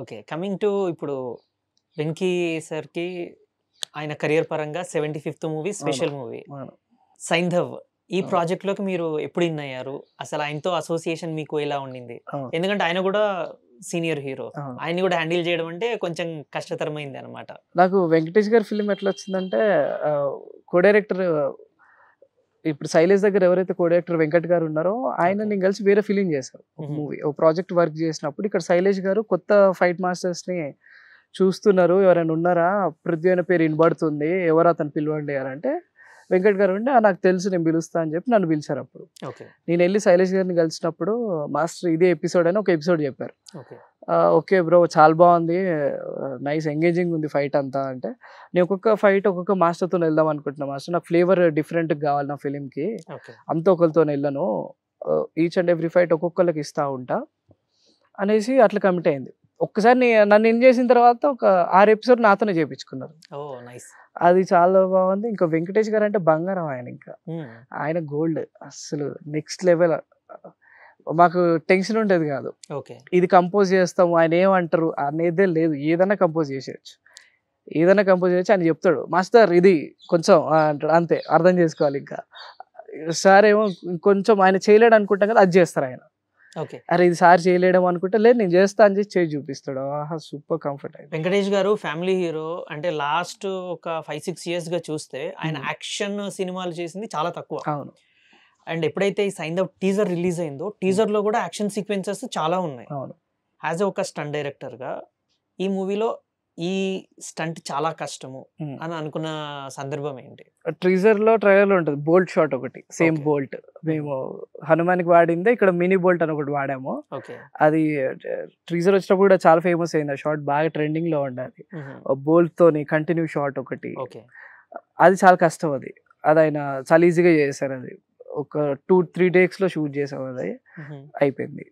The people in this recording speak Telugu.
ఓకే కమింగ్ టు ఇప్పుడు వెంకీ సార్కి ఆయన కెరియర్ పరంగా seventy fifth movie special movie Saindhav ఈ ప్రాజెక్ట్ లోకి మీరు ఎప్పుడు ఇన్ అయ్యారు అసలు ఆయనతో అసోసియేషన్ మీకు ఎలా ఉండింది ఎందుకంటే ఆయన కూడా సీనియర్ హీరో ఆయన కూడా హ్యాండిల్ చేయడం అంటే కొంచెం కష్టతరమైంది అనమాట నాకు వెంకటేష్ గారి ఫిల్మ్ ఎట్లా వచ్చిందంటే కో డైరెక్టర్ ఇప్పుడు శైలేష్ దగ్గర ఎవరైతే కో డైరెక్టర్ వెంకట్ గారు ఉన్నారో ఆయన నేను కలిసి వేరే ఫీలింగ్ చేశారు మూవీ ఒక ప్రాజెక్ట్ mm-hmm. వర్క్ చేసినప్పుడు ఇక్కడ శైలేష్ గారు కొత్త ఫైట్ మాస్టర్స్ని చూస్తున్నారు ఎవరైనా ఉన్నారా పృథ్వీ అనే పేరు వినబడుతుంది ఎవరు అతను పిలవండి అని అంటే వెంకట్ గారు ఉండి నాకు తెలుసు నేను పిలుస్తా అని చెప్పి నన్ను పిలిచారు అప్పుడు నేను వెళ్ళి శైలేష్ గారిని కలిసినప్పుడు మాస్టర్ ఇదే ఎపిసోడ్ అని ఒక ఎపిసోడ్ చెప్పారు ఓకే బ్రో చాలా బాగుంది నైస్ ఎంగేజింగ్ ఉంది ఫైట్ అంతా అంటే నేను ఒక్కొక్క ఫైట్ ఒక్కొక్క మాస్టర్తో వెళ్దాం అనుకుంటున్నా మాస్టర్ నాకు ఫ్లేవర్ డిఫరెంట్ కావాలి నా ఫిలింకి అంత ఒకరితో వెళ్ళను ఈచ్ అండ్ ఎవ్రీ ఫైట్ ఒక్కొక్కరికి ఇస్తూ ఉంటా అనేసి అట్లా కమిట్ అయింది ఒక్కసారి నన్ను ఏం చేసిన తర్వాత ఒక ఆరు ఎపిసోడ్ నాతోనే చేయించుకున్నారు అది చాలా బాగుంది ఇంకా వెంకటేష్ గారు అంటే బంగారం ఆయన ఇంకా ఆయన గోల్డ్ అసలు నెక్స్ట్ లెవెల్ మాకు టెన్షన్ ఉండేది కాదు ఇది కంపోజ్ చేస్తాము ఆయన ఏమంటారు అనేదే లేదు ఏదైనా కంపోజ్ చేసేయచ్చు ఏదైనా కంపోజ్ చేయొచ్చు ఆయన చెప్తాడు మాస్టర్ ఇది కొంచెం అంటాడు అంతే అర్థం చేసుకోవాలి ఇంకా సార్ ఏమో కొంచెం ఆయన చేయలేడు అనుకుంటాం కదా అది చేస్తారు ఆయన అరే ఇది సార్ చేయలేడం అనుకుంటే లేదు నేను చేస్తా అని చెప్పి చేయి చూపిస్తాడు ఆహా సూపర్ కంఫర్ట్ అయింది వెంకటేష్ గారు ఫ్యామిలీ హీరో అంటే లాస్ట్ ఒక ఫైవ్ సిక్స్ ఇయర్స్ గా చూస్తే ఆయన యాక్షన్ సినిమాలు చేసింది చాలా తక్కువ అవును అండ్ ఎప్పుడైతే ఈ సైన్ టీజర్ రిలీజ్ అయిందో టీజర్ లో కూడా యాక్షన్ సీక్వెన్సెస్ చాలా ఉన్నాయి అవును యాజ్ ఒక స్టన్ డైరెక్టర్ గా ఈ మూవీలో ఈ స్టంట్ చాలా కష్టము అని అనుకున్న సందర్భం ఏంటి ట్రీజర్ లో ట్రైలర్ ఉంటుంది బోల్ట్ షాట్ ఒకటి సేమ్ బోల్ట్ మేము హనుమానికి వాడిందే ఇక్కడ మినీ బోల్ట్ అని ఒకటి వాడాము అది ట్రీజర్ వచ్చినప్పుడు కూడా చాలా ఫేమస్ అయింది ఆ షాట్ బాగా ట్రెండింగ్ లో ఉండాలి బోల్ట్ తోని కంటిన్యూ షాట్ ఒకటి అది చాలా కష్టం అది అది ఆయన చాలా ఈజీగా చేశారు అది ఒక టూ త్రీ డేస్లో షూట్ చేసాం అది అయిపోయింది